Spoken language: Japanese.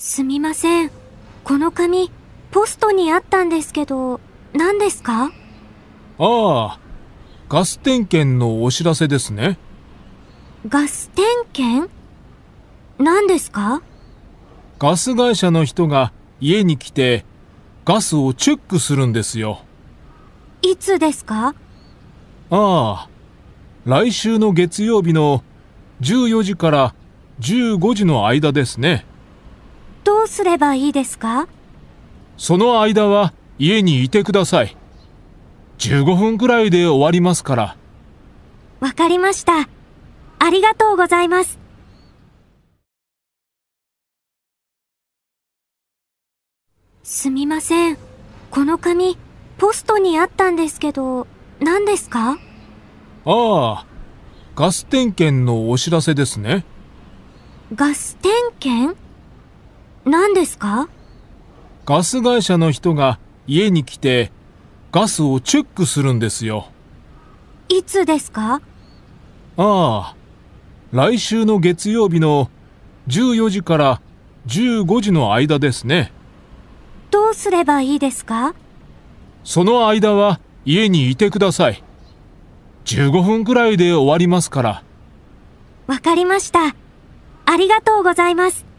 すみません。この紙、ポストにあったんですけど、何ですかああ、ガス点検のお知らせですね。ガス点検何ですかガス会社の人が家に来て、ガスをチェックするんですよ。いつですかああ、来週の月曜日の14時から15時の間ですね。どうすればいいですかその間は家にいてください15分くらいで終わりますからわかりましたありがとうございますすみませんこの紙ポストにあったんですけど何ですかああガス点検のお知らせですねガス点検何ですかガス会社の人が家に来てガスをチェックするんですよ。いつですかああ、来週の月曜日の14時から15時の間ですね。どうすればいいですかその間は家にいてください。15分くらいで終わりますから。わかりました。ありがとうございます。